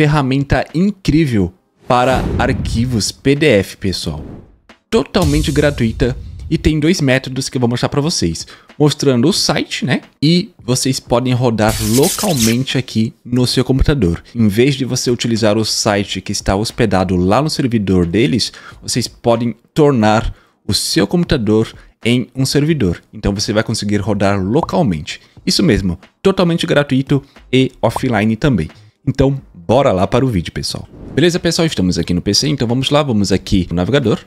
ferramenta incrível para arquivos PDF, pessoal. Totalmente gratuita e tem dois métodos que eu vou mostrar para vocês, mostrando o site, né? E vocês podem rodar localmente aqui no seu computador. Em vez de você utilizar o site que está hospedado lá no servidor deles, vocês podem tornar o seu computador em um servidor. Então você vai conseguir rodar localmente. Isso mesmo, totalmente gratuito e offline também. Então, bora lá para o vídeo, pessoal. Beleza, pessoal? Estamos aqui no PC, então vamos lá, vamos aqui no navegador,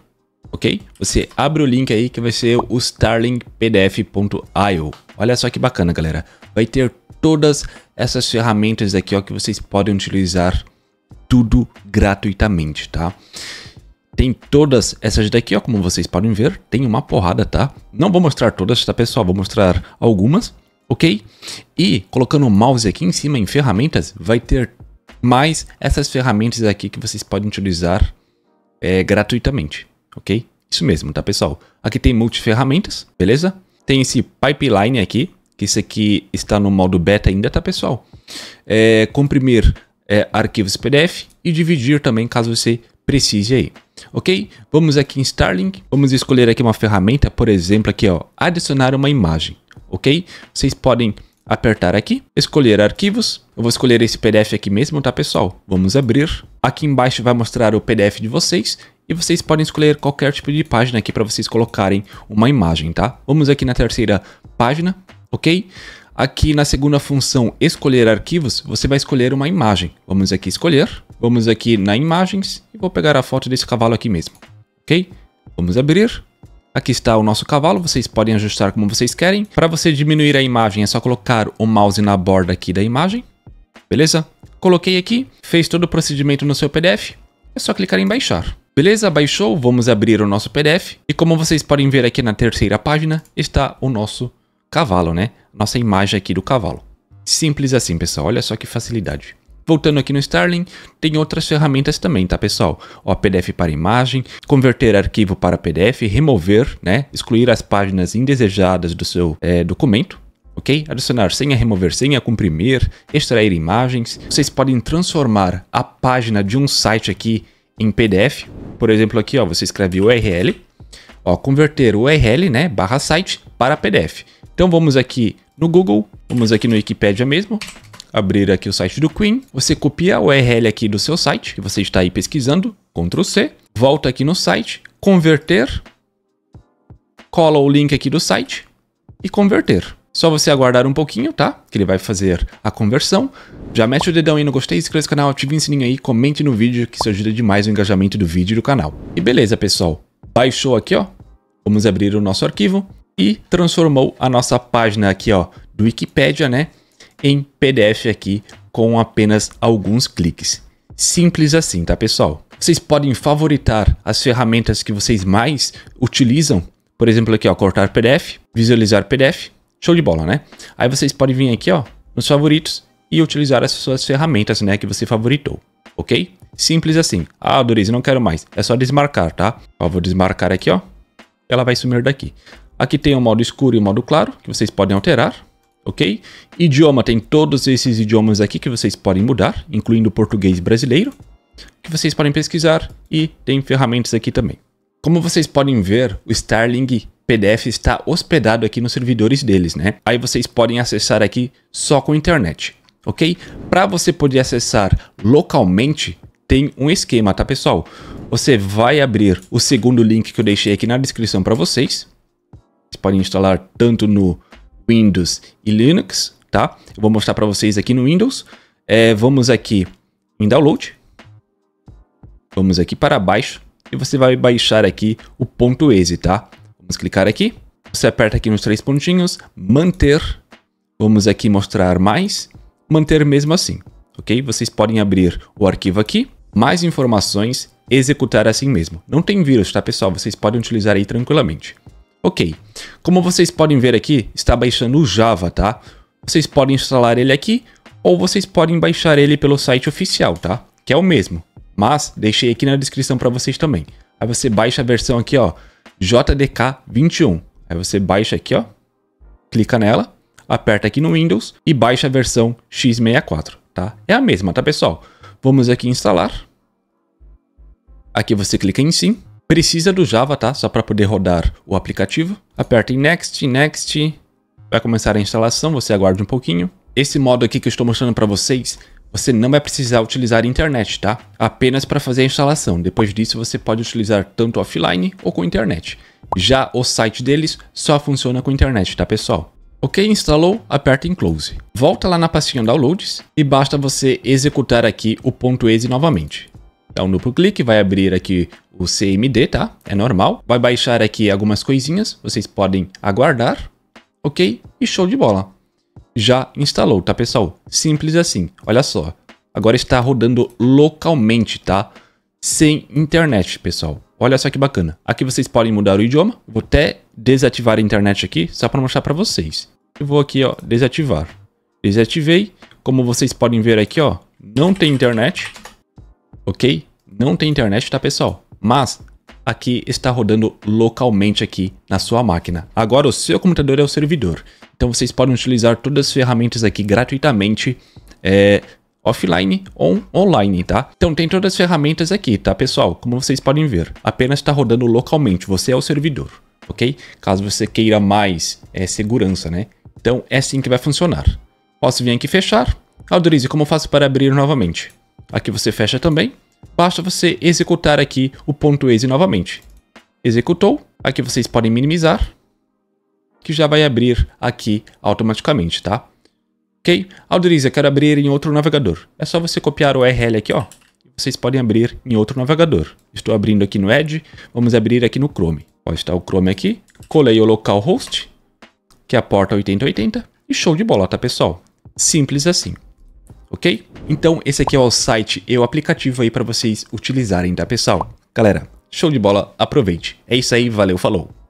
ok? Você abre o link aí que vai ser o starlingpdf.io. Olha só que bacana, galera. Vai ter todas essas ferramentas aqui, ó, que vocês podem utilizar tudo gratuitamente, tá? Tem todas essas daqui, ó, como vocês podem ver, tem uma porrada, tá? Não vou mostrar todas, tá, pessoal? Vou mostrar algumas ok? E colocando o mouse aqui em cima em ferramentas, vai ter mais essas ferramentas aqui que vocês podem utilizar é, gratuitamente, ok? Isso mesmo, tá pessoal? Aqui tem multiferramentas, beleza? Tem esse pipeline aqui, que isso aqui está no modo beta ainda, tá pessoal? É, comprimir é, arquivos PDF e dividir também caso você precise aí. Ok? Vamos aqui em Starlink, vamos escolher aqui uma ferramenta, por exemplo, aqui ó, adicionar uma imagem, ok? Vocês podem apertar aqui, escolher arquivos. Eu vou escolher esse PDF aqui mesmo, tá pessoal? Vamos abrir. Aqui embaixo vai mostrar o PDF de vocês e vocês podem escolher qualquer tipo de página aqui para vocês colocarem uma imagem, tá? Vamos aqui na terceira página, ok? Aqui na segunda função escolher arquivos, você vai escolher uma imagem. Vamos aqui escolher, vamos aqui na imagens Vou pegar a foto desse cavalo aqui mesmo, ok? Vamos abrir. Aqui está o nosso cavalo, vocês podem ajustar como vocês querem. Para você diminuir a imagem é só colocar o mouse na borda aqui da imagem, beleza? Coloquei aqui, fez todo o procedimento no seu PDF, é só clicar em baixar. Beleza, baixou, vamos abrir o nosso PDF. E como vocês podem ver aqui na terceira página, está o nosso cavalo, né? Nossa imagem aqui do cavalo. Simples assim, pessoal. Olha só que facilidade. Voltando aqui no Starling, tem outras ferramentas também, tá pessoal? Ó, PDF para imagem, converter arquivo para PDF, remover, né? Excluir as páginas indesejadas do seu é, documento, ok? Adicionar senha, remover senha, comprimir, extrair imagens. Vocês podem transformar a página de um site aqui em PDF. Por exemplo, aqui, ó, você escreve URL, ó, converter URL, né, barra site para PDF. Então vamos aqui no Google, vamos aqui no Wikipedia mesmo, abrir aqui o site do Queen, você copia a URL aqui do seu site, que você está aí pesquisando, Ctrl C, volta aqui no site, converter, cola o link aqui do site e converter. Só você aguardar um pouquinho, tá? Que ele vai fazer a conversão. Já mete o dedão aí no gostei, inscreva-se no canal, ative o sininho aí, comente no vídeo que isso ajuda demais o engajamento do vídeo e do canal. E beleza, pessoal. Baixou aqui, ó. Vamos abrir o nosso arquivo e transformou a nossa página aqui, ó, do Wikipedia, né? em PDF aqui com apenas alguns cliques. Simples assim, tá pessoal? Vocês podem favoritar as ferramentas que vocês mais utilizam. Por exemplo, aqui ó, cortar PDF, visualizar PDF, show de bola, né? Aí vocês podem vir aqui ó, nos favoritos e utilizar as suas ferramentas, né, que você favoritou, ok? Simples assim. Ah, Doriz, não quero mais. É só desmarcar, tá? Ó, vou desmarcar aqui, ó. Ela vai sumir daqui. Aqui tem o modo escuro e o modo claro, que vocês podem alterar ok? Idioma tem todos esses idiomas aqui que vocês podem mudar, incluindo o português brasileiro, que vocês podem pesquisar e tem ferramentas aqui também. Como vocês podem ver, o Starling PDF está hospedado aqui nos servidores deles, né? Aí vocês podem acessar aqui só com internet, ok? Para você poder acessar localmente, tem um esquema, tá pessoal? Você vai abrir o segundo link que eu deixei aqui na descrição para vocês. Vocês podem instalar tanto no Windows e Linux, tá? Eu vou mostrar para vocês aqui no Windows. É, vamos aqui em Download. Vamos aqui para baixo e você vai baixar aqui o ponto .exe, tá? Vamos clicar aqui. Você aperta aqui nos três pontinhos, manter. Vamos aqui mostrar mais, manter mesmo assim, ok? Vocês podem abrir o arquivo aqui, mais informações, executar assim mesmo. Não tem vírus, tá pessoal? Vocês podem utilizar aí tranquilamente. Ok, como vocês podem ver aqui, está baixando o Java, tá? Vocês podem instalar ele aqui ou vocês podem baixar ele pelo site oficial, tá? Que é o mesmo, mas deixei aqui na descrição para vocês também. Aí você baixa a versão aqui, ó, JDK21. Aí você baixa aqui, ó, clica nela, aperta aqui no Windows e baixa a versão x64, tá? É a mesma, tá, pessoal? Vamos aqui instalar. Aqui você clica em sim Precisa do Java, tá? Só para poder rodar o aplicativo. Aperta em Next, Next. Vai começar a instalação, você aguarde um pouquinho. Esse modo aqui que eu estou mostrando para vocês, você não vai precisar utilizar internet, tá? Apenas para fazer a instalação. Depois disso, você pode utilizar tanto offline ou com internet. Já o site deles só funciona com internet, tá pessoal? Ok, instalou, aperta em Close. Volta lá na pastinha Downloads e basta você executar aqui o .exe novamente. Dá um duplo clique, vai abrir aqui o CMD, tá? É normal. Vai baixar aqui algumas coisinhas, vocês podem aguardar, ok? E show de bola. Já instalou, tá pessoal? Simples assim, olha só. Agora está rodando localmente, tá? Sem internet, pessoal. Olha só que bacana. Aqui vocês podem mudar o idioma. Vou até desativar a internet aqui, só para mostrar para vocês. Eu vou aqui, ó, desativar. Desativei. Como vocês podem ver aqui, ó, não tem internet. Ok? Não tem internet, tá, pessoal? mas aqui está rodando localmente aqui na sua máquina. Agora o seu computador é o servidor, então vocês podem utilizar todas as ferramentas aqui gratuitamente, é, offline ou online, tá? Então tem todas as ferramentas aqui, tá pessoal? Como vocês podem ver, apenas está rodando localmente, você é o servidor, ok? Caso você queira mais é, segurança, né? Então é assim que vai funcionar. Posso vir aqui fechar? Aldrize, como faço para abrir novamente? Aqui você fecha também basta você executar aqui o ponto .exe novamente. Executou, aqui vocês podem minimizar, que já vai abrir aqui automaticamente, tá? Ok? Autoriza, quero abrir em outro navegador. É só você copiar o URL aqui, ó. Vocês podem abrir em outro navegador. Estou abrindo aqui no Edge, vamos abrir aqui no Chrome. pode estar o Chrome aqui, colei o localhost, que é a porta 8080, e show de bola, tá pessoal? Simples assim ok? Então esse aqui é o site e o aplicativo aí para vocês utilizarem, tá pessoal? Galera, show de bola, aproveite. É isso aí, valeu, falou!